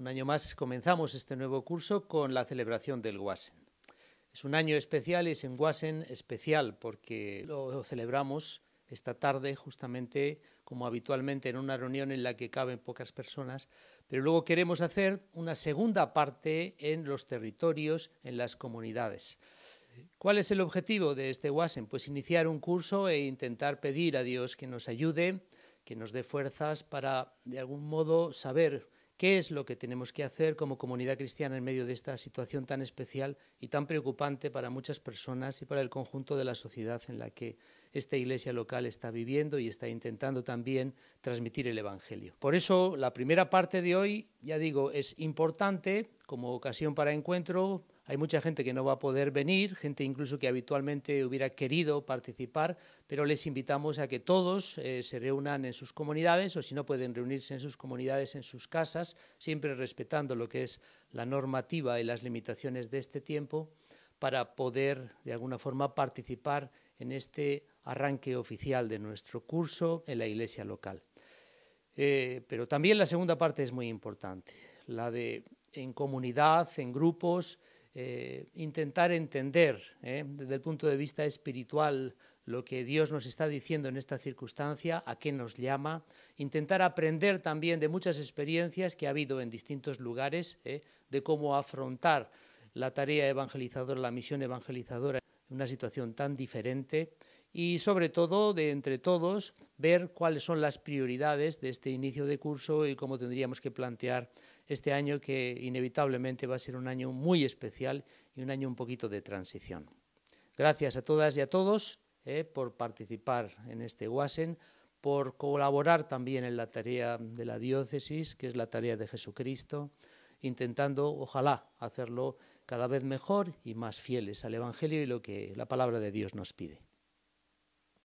Un año más comenzamos este nuevo curso con la celebración del Wasen. Es un año especial y es en Wasen especial porque lo celebramos esta tarde justamente como habitualmente en una reunión en la que caben pocas personas, pero luego queremos hacer una segunda parte en los territorios, en las comunidades. ¿Cuál es el objetivo de este Wasen? Pues iniciar un curso e intentar pedir a Dios que nos ayude, que nos dé fuerzas para de algún modo saber qué es lo que tenemos que hacer como comunidad cristiana en medio de esta situación tan especial y tan preocupante para muchas personas y para el conjunto de la sociedad en la que esta iglesia local está viviendo y está intentando también transmitir el Evangelio. Por eso la primera parte de hoy, ya digo, es importante como ocasión para encuentro, hay mucha gente que no va a poder venir, gente incluso que habitualmente hubiera querido participar, pero les invitamos a que todos eh, se reúnan en sus comunidades o si no pueden reunirse en sus comunidades, en sus casas, siempre respetando lo que es la normativa y las limitaciones de este tiempo para poder de alguna forma participar en este arranque oficial de nuestro curso en la iglesia local. Eh, pero también la segunda parte es muy importante, la de en comunidad, en grupos, eh, intentar entender eh, desde el punto de vista espiritual lo que Dios nos está diciendo en esta circunstancia, a qué nos llama, intentar aprender también de muchas experiencias que ha habido en distintos lugares, eh, de cómo afrontar la tarea evangelizadora, la misión evangelizadora en una situación tan diferente y sobre todo de entre todos ver cuáles son las prioridades de este inicio de curso y cómo tendríamos que plantear este año que inevitablemente va a ser un año muy especial y un año un poquito de transición. Gracias a todas y a todos eh, por participar en este WASEN, por colaborar también en la tarea de la diócesis, que es la tarea de Jesucristo, intentando, ojalá, hacerlo cada vez mejor y más fieles al Evangelio y lo que la palabra de Dios nos pide.